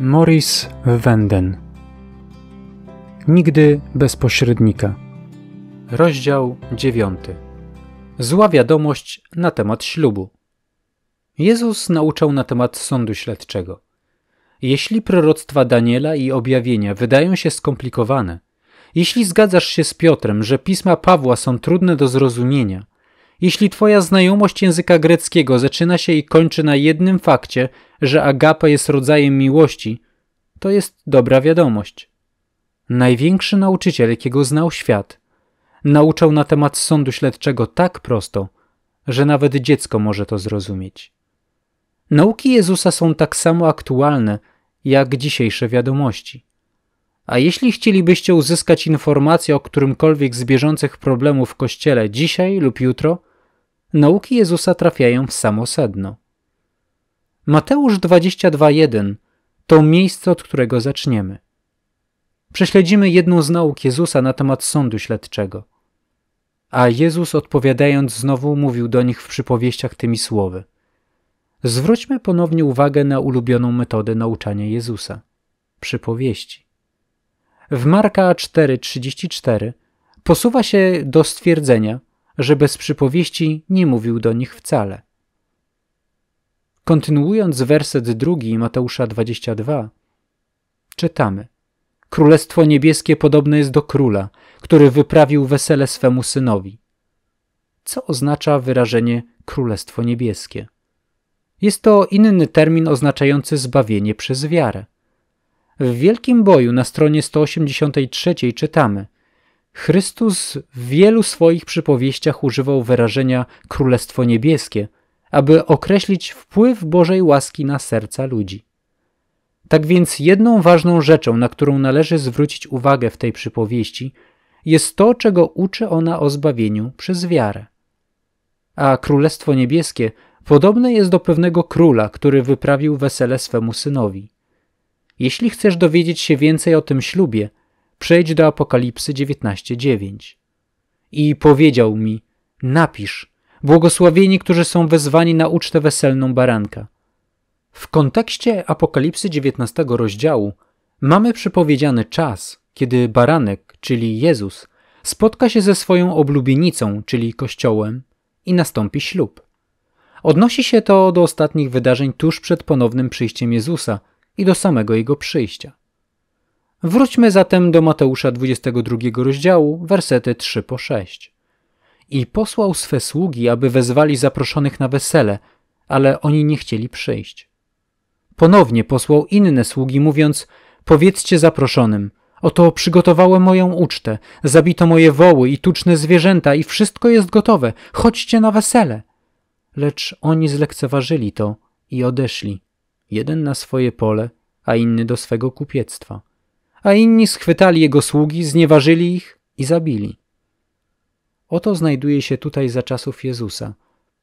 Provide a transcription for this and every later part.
Morris Wenden. Nigdy bez pośrednika. Rozdział 9. Zła wiadomość na temat ślubu. Jezus nauczał na temat sądu śledczego. Jeśli proroctwa Daniela i objawienia wydają się skomplikowane, jeśli zgadzasz się z Piotrem, że pisma Pawła są trudne do zrozumienia, jeśli twoja znajomość języka greckiego zaczyna się i kończy na jednym fakcie, że agapa jest rodzajem miłości, to jest dobra wiadomość. Największy nauczyciel, jakiego znał świat, nauczał na temat sądu śledczego tak prosto, że nawet dziecko może to zrozumieć. Nauki Jezusa są tak samo aktualne jak dzisiejsze wiadomości. A jeśli chcielibyście uzyskać informacje o którymkolwiek z bieżących problemów w kościele dzisiaj lub jutro, nauki Jezusa trafiają w samo sedno. Mateusz 22.1 to miejsce, od którego zaczniemy. Prześledzimy jedną z nauk Jezusa na temat sądu śledczego. A Jezus odpowiadając znowu mówił do nich w przypowieściach tymi słowy. Zwróćmy ponownie uwagę na ulubioną metodę nauczania Jezusa przypowieści. W Marka 4:34 posuwa się do stwierdzenia, że bez przypowieści nie mówił do nich wcale. Kontynuując werset drugi Mateusza 22, czytamy: Królestwo niebieskie podobne jest do króla, który wyprawił wesele swemu synowi. Co oznacza wyrażenie Królestwo niebieskie? Jest to inny termin oznaczający zbawienie przez wiarę. W wielkim boju na stronie 183 czytamy – Chrystus w wielu swoich przypowieściach używał wyrażenia Królestwo Niebieskie, aby określić wpływ Bożej łaski na serca ludzi. Tak więc jedną ważną rzeczą, na którą należy zwrócić uwagę w tej przypowieści, jest to, czego uczy ona o zbawieniu przez wiarę. A Królestwo Niebieskie podobne jest do pewnego króla, który wyprawił wesele swemu synowi. Jeśli chcesz dowiedzieć się więcej o tym ślubie – Przejdź do Apokalipsy 19:9. I powiedział mi: Napisz, błogosławieni, którzy są wezwani na ucztę weselną baranka. W kontekście Apokalipsy 19 rozdziału mamy przypowiedziany czas, kiedy baranek, czyli Jezus, spotka się ze swoją oblubienicą, czyli Kościołem, i nastąpi ślub. Odnosi się to do ostatnich wydarzeń tuż przed ponownym przyjściem Jezusa i do samego jego przyjścia. Wróćmy zatem do Mateusza 22 rozdziału, wersety 3 po 6. I posłał swe sługi, aby wezwali zaproszonych na wesele, ale oni nie chcieli przyjść. Ponownie posłał inne sługi, mówiąc: Powiedzcie zaproszonym: Oto przygotowałem moją ucztę, zabito moje woły i tuczne zwierzęta, i wszystko jest gotowe, chodźcie na wesele. Lecz oni zlekceważyli to i odeszli, jeden na swoje pole, a inny do swego kupiectwa a inni schwytali jego sługi, znieważyli ich i zabili. Oto znajduje się tutaj za czasów Jezusa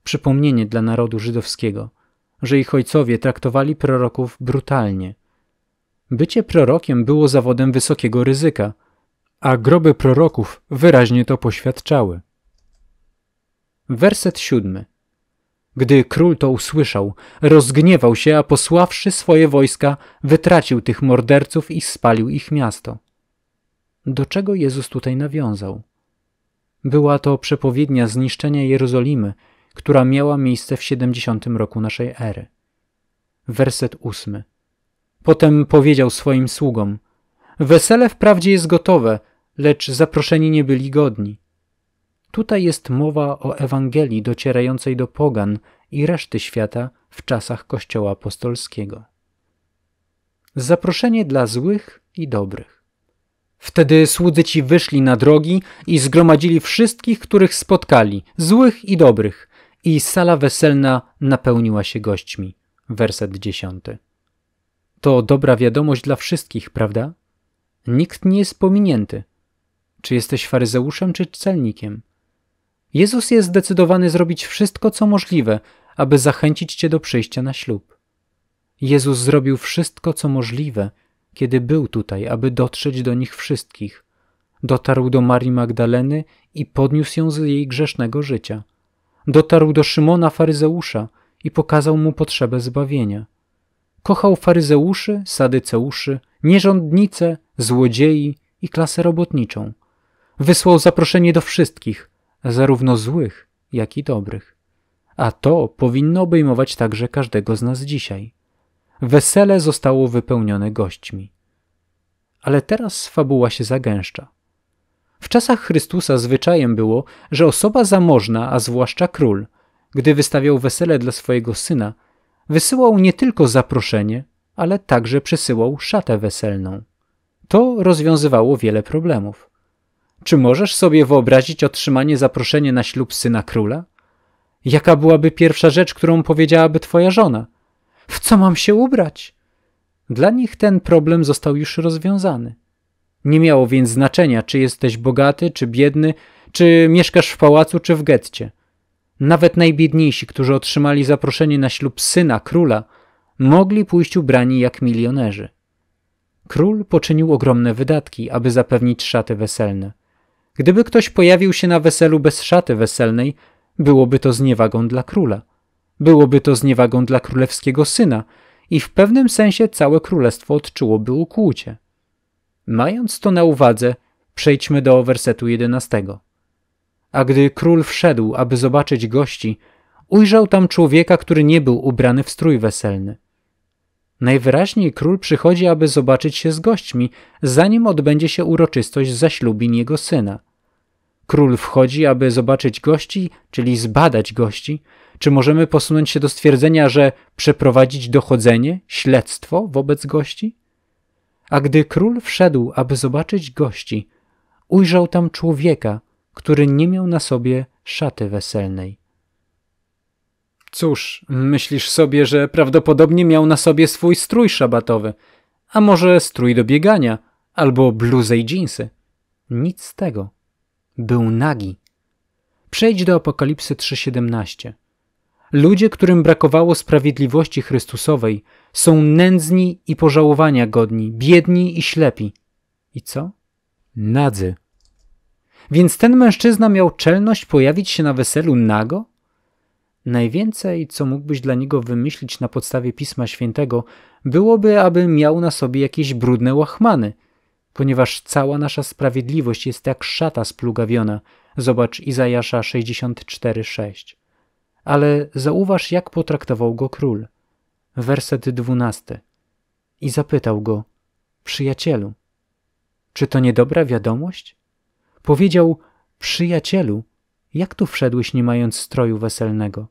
przypomnienie dla narodu żydowskiego, że ich ojcowie traktowali proroków brutalnie. Bycie prorokiem było zawodem wysokiego ryzyka, a groby proroków wyraźnie to poświadczały. Werset siódmy. Gdy król to usłyszał, rozgniewał się, a posławszy swoje wojska, wytracił tych morderców i spalił ich miasto. Do czego Jezus tutaj nawiązał? Była to przepowiednia zniszczenia Jerozolimy, która miała miejsce w 70 roku naszej ery. Werset ósmy. Potem powiedział swoim sługom: Wesele wprawdzie jest gotowe, lecz zaproszeni nie byli godni. Tutaj jest mowa o Ewangelii docierającej do pogan i reszty świata w czasach Kościoła Apostolskiego. Zaproszenie dla złych i dobrych. Wtedy słudzy ci wyszli na drogi i zgromadzili wszystkich, których spotkali, złych i dobrych, i sala weselna napełniła się gośćmi. Werset dziesiąty. To dobra wiadomość dla wszystkich, prawda? Nikt nie jest pominięty. Czy jesteś faryzeuszem czy celnikiem? Jezus jest zdecydowany zrobić wszystko, co możliwe, aby zachęcić cię do przyjścia na ślub. Jezus zrobił wszystko, co możliwe, kiedy był tutaj, aby dotrzeć do nich wszystkich. Dotarł do Marii Magdaleny i podniósł ją z jej grzesznego życia. Dotarł do Szymona faryzeusza i pokazał mu potrzebę zbawienia. Kochał faryzeuszy, sadyceuszy, nierządnice, złodziei i klasę robotniczą. Wysłał zaproszenie do wszystkich – zarówno złych, jak i dobrych. A to powinno obejmować także każdego z nas dzisiaj. Wesele zostało wypełnione gośćmi. Ale teraz fabuła się zagęszcza. W czasach Chrystusa zwyczajem było, że osoba zamożna, a zwłaszcza król, gdy wystawiał wesele dla swojego syna, wysyłał nie tylko zaproszenie, ale także przesyłał szatę weselną. To rozwiązywało wiele problemów. Czy możesz sobie wyobrazić otrzymanie zaproszenia na ślub syna króla? Jaka byłaby pierwsza rzecz, którą powiedziałaby twoja żona? W co mam się ubrać? Dla nich ten problem został już rozwiązany. Nie miało więc znaczenia, czy jesteś bogaty, czy biedny, czy mieszkasz w pałacu, czy w getcie. Nawet najbiedniejsi, którzy otrzymali zaproszenie na ślub syna króla, mogli pójść ubrani jak milionerzy. Król poczynił ogromne wydatki, aby zapewnić szaty weselne. Gdyby ktoś pojawił się na weselu bez szaty weselnej, byłoby to zniewagą dla króla. Byłoby to zniewagą dla królewskiego syna i w pewnym sensie całe królestwo odczułoby ukłucie. Mając to na uwadze, przejdźmy do wersetu jedenastego. A gdy król wszedł, aby zobaczyć gości, ujrzał tam człowieka, który nie był ubrany w strój weselny. Najwyraźniej król przychodzi, aby zobaczyć się z gośćmi, zanim odbędzie się uroczystość zaślubin jego syna. Król wchodzi, aby zobaczyć gości, czyli zbadać gości. Czy możemy posunąć się do stwierdzenia, że przeprowadzić dochodzenie, śledztwo wobec gości? A gdy król wszedł, aby zobaczyć gości, ujrzał tam człowieka, który nie miał na sobie szaty weselnej. Cóż, myślisz sobie, że prawdopodobnie miał na sobie swój strój szabatowy, a może strój do biegania, albo bluzę i dżinsy. Nic z tego był nagi. Przejdź do Apokalipsy 3:17. Ludzie, którym brakowało sprawiedliwości Chrystusowej, są nędzni i pożałowania godni, biedni i ślepi. I co? Nadzy. Więc ten mężczyzna miał czelność pojawić się na weselu nago? Najwięcej, co mógłbyś dla niego wymyślić na podstawie Pisma Świętego, byłoby, aby miał na sobie jakieś brudne łachmany – ponieważ cała nasza sprawiedliwość jest jak szata splugawiona. Zobacz Izajasza 64:6. Ale zauważ, jak potraktował go król. Werset 12. I zapytał go: Przyjacielu, czy to niedobra wiadomość? Powiedział: Przyjacielu, jak tu wszedłeś nie mając stroju weselnego?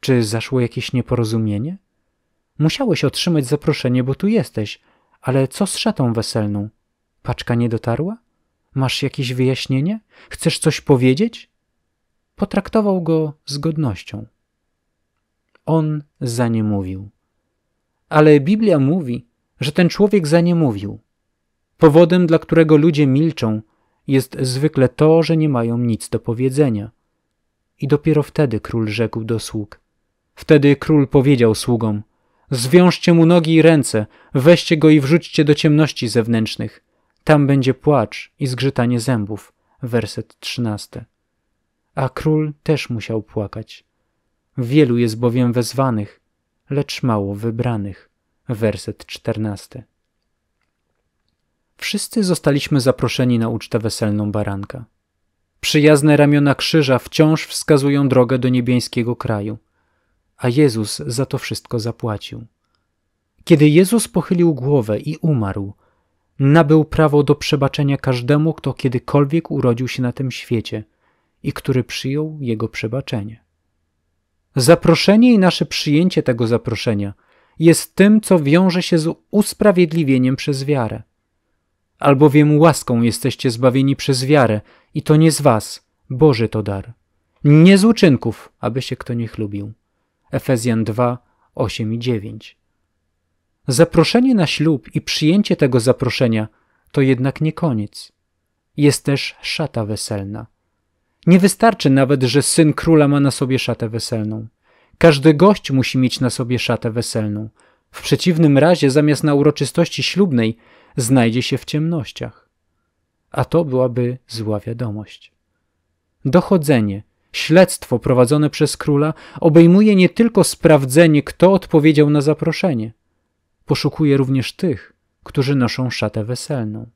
Czy zaszło jakieś nieporozumienie? Musiałeś otrzymać zaproszenie, bo tu jesteś, ale co z szatą weselną? Paczka nie dotarła? Masz jakieś wyjaśnienie? Chcesz coś powiedzieć? Potraktował go z godnością. On za nie mówił. Ale Biblia mówi, że ten człowiek za nie mówił. Powodem, dla którego ludzie milczą, jest zwykle to, że nie mają nic do powiedzenia. I dopiero wtedy król rzekł do sług. Wtedy król powiedział sługom: Zwiążcie mu nogi i ręce, weźcie go i wrzućcie do ciemności zewnętrznych tam będzie płacz i zgrzytanie zębów. Werset trzynasty. A król też musiał płakać. Wielu jest bowiem wezwanych, lecz mało wybranych. Werset czternasty. Wszyscy zostaliśmy zaproszeni na ucztę weselną baranka. Przyjazne ramiona krzyża wciąż wskazują drogę do niebiańskiego kraju, a Jezus za to wszystko zapłacił. Kiedy Jezus pochylił głowę i umarł, nabył prawo do przebaczenia każdemu, kto kiedykolwiek urodził się na tym świecie i który przyjął jego przebaczenie. Zaproszenie i nasze przyjęcie tego zaproszenia jest tym, co wiąże się z usprawiedliwieniem przez wiarę. Albowiem łaską jesteście zbawieni przez wiarę i to nie z was, Boży to dar. Nie z uczynków, aby się kto nie chlubił. Efezjan 2, 8 i 9. Zaproszenie na ślub i przyjęcie tego zaproszenia to jednak nie koniec. Jest też szata weselna. Nie wystarczy nawet, że syn króla ma na sobie szatę weselną. Każdy gość musi mieć na sobie szatę weselną. W przeciwnym razie zamiast na uroczystości ślubnej znajdzie się w ciemnościach. A to byłaby zła wiadomość. Dochodzenie, śledztwo prowadzone przez króla obejmuje nie tylko sprawdzenie, kto odpowiedział na zaproszenie – Poszukuje również tych, którzy noszą szatę weselną.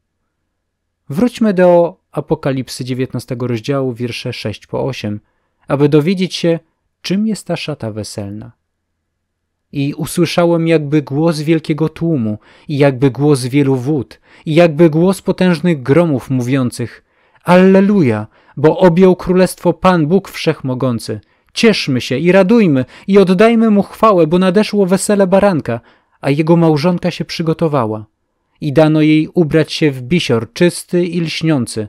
Wróćmy do Apokalipsy 19 rozdziału, wiersze 6 po 8, aby dowiedzieć się, czym jest ta szata weselna. I usłyszałem jakby głos wielkiego tłumu, i jakby głos wielu wód, i jakby głos potężnych gromów mówiących: Alleluja, bo objął królestwo Pan Bóg Wszechmogący. Cieszmy się i radujmy, i oddajmy mu chwałę, bo nadeszło wesele baranka, a jego małżonka się przygotowała i dano jej ubrać się w bisior czysty i lśniący,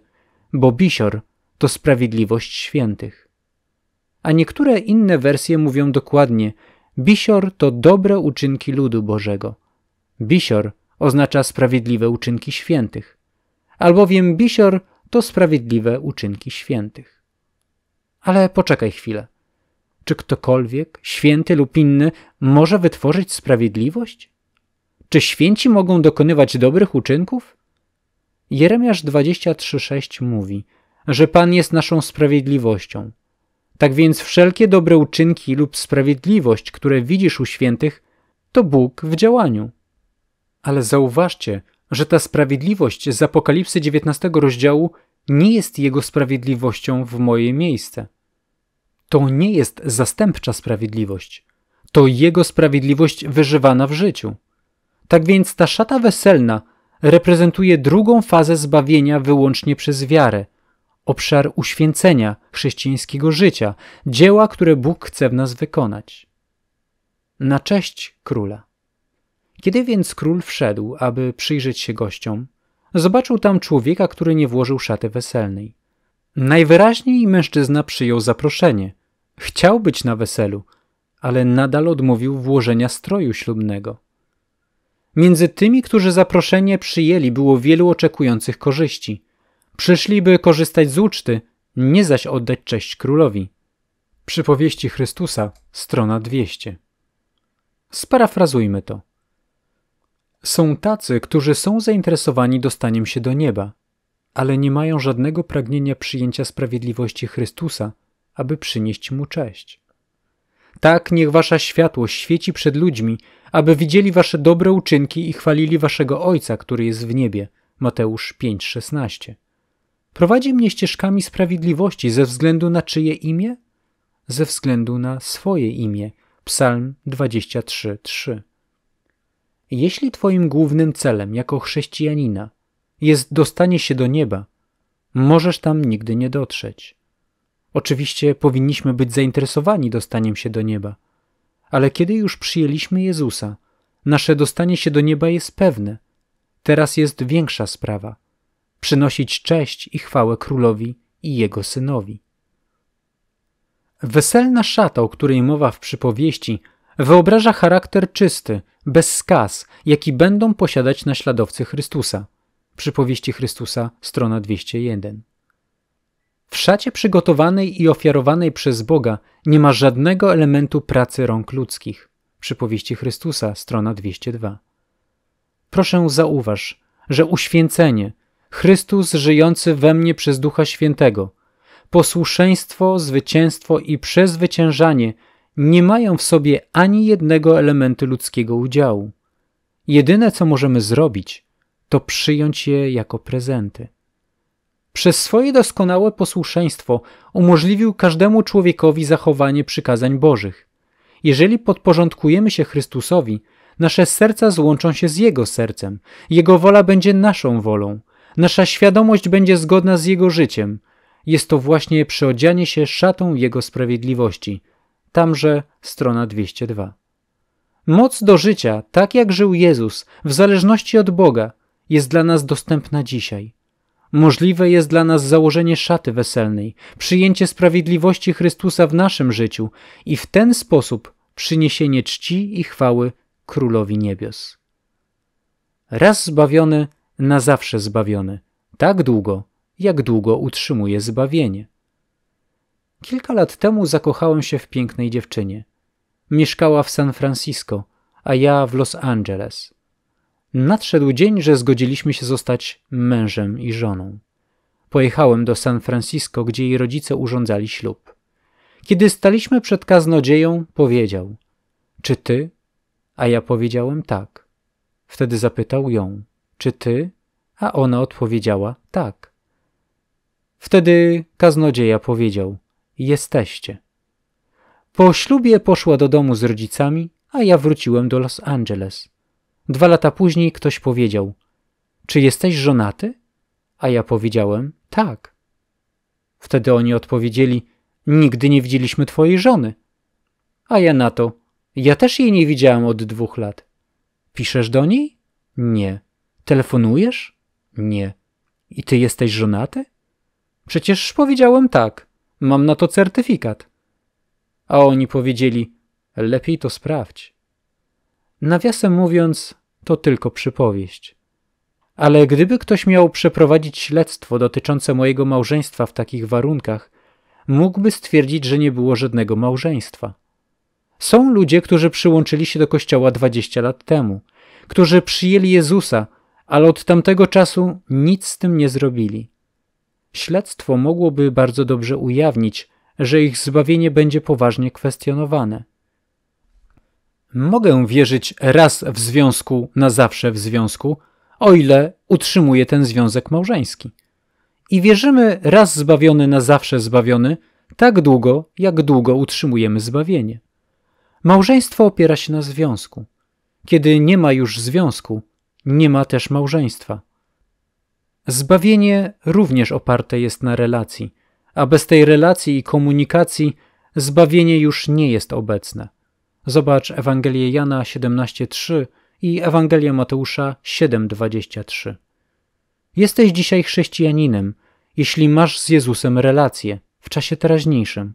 bo bisior to sprawiedliwość świętych. A niektóre inne wersje mówią dokładnie: bisior to dobre uczynki ludu Bożego. Bisior oznacza sprawiedliwe uczynki świętych, albowiem bisior to sprawiedliwe uczynki świętych. Ale poczekaj chwilę. Czy ktokolwiek, święty lub inny, może wytworzyć sprawiedliwość? Czy święci mogą dokonywać dobrych uczynków? Jeremiasz 23:6 mówi, że Pan jest naszą sprawiedliwością. Tak więc wszelkie dobre uczynki lub sprawiedliwość, które widzisz u świętych, to Bóg w działaniu. Ale zauważcie, że ta sprawiedliwość z Apokalipsy 19 rozdziału nie jest Jego sprawiedliwością w moje miejsce to nie jest zastępcza sprawiedliwość. To Jego sprawiedliwość wyżywana w życiu. Tak więc ta szata weselna reprezentuje drugą fazę zbawienia wyłącznie przez wiarę, obszar uświęcenia chrześcijańskiego życia, dzieła, które Bóg chce w nas wykonać. Na cześć króla. Kiedy więc król wszedł, aby przyjrzeć się gościom, zobaczył tam człowieka, który nie włożył szaty weselnej. Najwyraźniej mężczyzna przyjął zaproszenie, Chciał być na weselu, ale nadal odmówił włożenia stroju ślubnego. Między tymi, którzy zaproszenie przyjęli, było wielu oczekujących korzyści. Przyszli, by korzystać z uczty, nie zaś oddać cześć królowi. Przypowieści Chrystusa, strona 200. Sparafrazujmy to. Są tacy, którzy są zainteresowani dostaniem się do nieba, ale nie mają żadnego pragnienia przyjęcia sprawiedliwości Chrystusa aby przynieść mu cześć. Tak niech wasza światłość świeci przed ludźmi, aby widzieli wasze dobre uczynki i chwalili waszego Ojca, który jest w niebie. Mateusz 5:16. Prowadzi mnie ścieżkami sprawiedliwości ze względu na czyje imię? Ze względu na swoje imię. Psalm 23:3. Jeśli twoim głównym celem jako chrześcijanina jest dostanie się do nieba, możesz tam nigdy nie dotrzeć. Oczywiście powinniśmy być zainteresowani dostaniem się do nieba. Ale kiedy już przyjęliśmy Jezusa, nasze dostanie się do nieba jest pewne. Teraz jest większa sprawa przynosić cześć i chwałę królowi i jego synowi. Weselna szata, o której mowa w przypowieści, wyobraża charakter czysty, bez skaz, jaki będą posiadać naśladowcy Chrystusa. Przypowieści Chrystusa, strona 201. W szacie przygotowanej i ofiarowanej przez Boga nie ma żadnego elementu pracy rąk ludzkich. Przypowieści Chrystusa, strona 202. Proszę zauważ, że uświęcenie, Chrystus żyjący we mnie przez Ducha Świętego, posłuszeństwo, zwycięstwo i przezwyciężanie nie mają w sobie ani jednego elementu ludzkiego udziału. Jedyne, co możemy zrobić, to przyjąć je jako prezenty. Przez swoje doskonałe posłuszeństwo umożliwił każdemu człowiekowi zachowanie przykazań Bożych. Jeżeli podporządkujemy się Chrystusowi, nasze serca złączą się z Jego sercem, Jego wola będzie naszą wolą, nasza świadomość będzie zgodna z Jego życiem. Jest to właśnie przyodzianie się szatą Jego sprawiedliwości. Tamże strona 202. Moc do życia, tak jak żył Jezus, w zależności od Boga, jest dla nas dostępna dzisiaj. Możliwe jest dla nas założenie szaty weselnej, przyjęcie sprawiedliwości Chrystusa w naszym życiu i w ten sposób przyniesienie czci i chwały Królowi Niebios. Raz zbawiony, na zawsze zbawiony, tak długo, jak długo utrzymuje zbawienie. Kilka lat temu zakochałem się w pięknej dziewczynie. Mieszkała w San Francisco, a ja w Los Angeles. Nadszedł dzień, że zgodziliśmy się zostać mężem i żoną. Pojechałem do San Francisco, gdzie jej rodzice urządzali ślub. Kiedy staliśmy przed kaznodzieją, powiedział: Czy ty? A ja powiedziałem tak. Wtedy zapytał ją: Czy ty? A ona odpowiedziała: Tak. Wtedy kaznodzieja powiedział: Jesteście. Po ślubie poszła do domu z rodzicami, a ja wróciłem do Los Angeles. Dwa lata później ktoś powiedział: Czy jesteś żonaty? A ja powiedziałem: Tak. Wtedy oni odpowiedzieli: Nigdy nie widzieliśmy twojej żony. A ja na to: Ja też jej nie widziałem od dwóch lat. Piszesz do niej? Nie. Telefonujesz? Nie. I ty jesteś żonaty? Przecież powiedziałem tak. Mam na to certyfikat. A oni powiedzieli: Lepiej to sprawdź. Nawiasem mówiąc, to tylko przypowieść. Ale gdyby ktoś miał przeprowadzić śledztwo dotyczące mojego małżeństwa w takich warunkach, mógłby stwierdzić, że nie było żadnego małżeństwa. Są ludzie, którzy przyłączyli się do kościoła 20 lat temu, którzy przyjęli Jezusa, ale od tamtego czasu nic z tym nie zrobili. Śledztwo mogłoby bardzo dobrze ujawnić, że ich zbawienie będzie poważnie kwestionowane. Mogę wierzyć raz w związku, na zawsze w związku, o ile utrzymuje ten związek małżeński. I wierzymy raz zbawiony, na zawsze zbawiony, tak długo, jak długo utrzymujemy zbawienie. Małżeństwo opiera się na związku. Kiedy nie ma już związku, nie ma też małżeństwa. Zbawienie również oparte jest na relacji, a bez tej relacji i komunikacji zbawienie już nie jest obecne. Zobacz Ewangelię Jana 17:3 i Ewangelię Mateusza 7:23. Jesteś dzisiaj chrześcijaninem, jeśli masz z Jezusem relację w czasie teraźniejszym.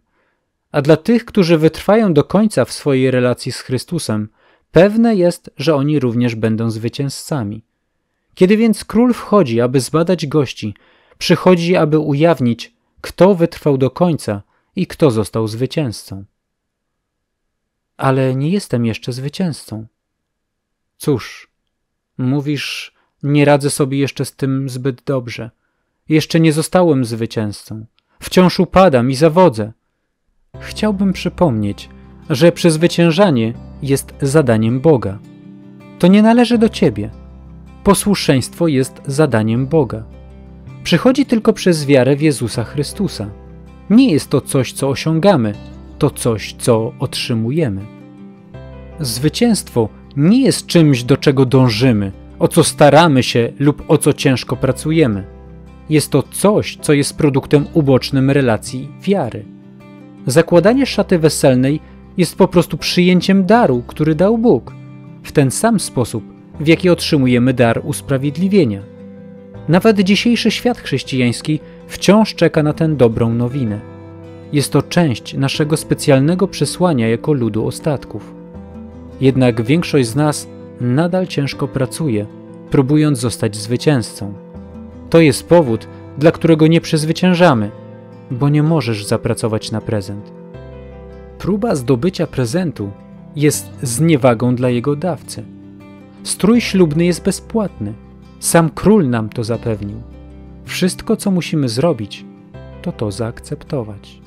A dla tych, którzy wytrwają do końca w swojej relacji z Chrystusem, pewne jest, że oni również będą zwycięzcami. Kiedy więc król wchodzi, aby zbadać gości, przychodzi, aby ujawnić, kto wytrwał do końca i kto został zwycięzcą ale nie jestem jeszcze zwycięzcą. Cóż, mówisz, nie radzę sobie jeszcze z tym zbyt dobrze. Jeszcze nie zostałem zwycięzcą. Wciąż upadam i zawodzę. Chciałbym przypomnieć, że przezwyciężanie jest zadaniem Boga. To nie należy do ciebie. Posłuszeństwo jest zadaniem Boga. Przychodzi tylko przez wiarę w Jezusa Chrystusa. Nie jest to coś, co osiągamy, to coś, co otrzymujemy. Zwycięstwo nie jest czymś, do czego dążymy, o co staramy się lub o co ciężko pracujemy. Jest to coś, co jest produktem ubocznym relacji wiary. Zakładanie szaty weselnej jest po prostu przyjęciem daru, który dał Bóg, w ten sam sposób, w jaki otrzymujemy dar usprawiedliwienia. Nawet dzisiejszy świat chrześcijański wciąż czeka na tę dobrą nowinę. Jest to część naszego specjalnego przesłania jako ludu ostatków. Jednak większość z nas nadal ciężko pracuje, próbując zostać zwycięzcą. To jest powód, dla którego nie przezwyciężamy, bo nie możesz zapracować na prezent. Próba zdobycia prezentu jest zniewagą dla jego dawcy. Strój ślubny jest bezpłatny. Sam król nam to zapewnił. Wszystko, co musimy zrobić, to to zaakceptować.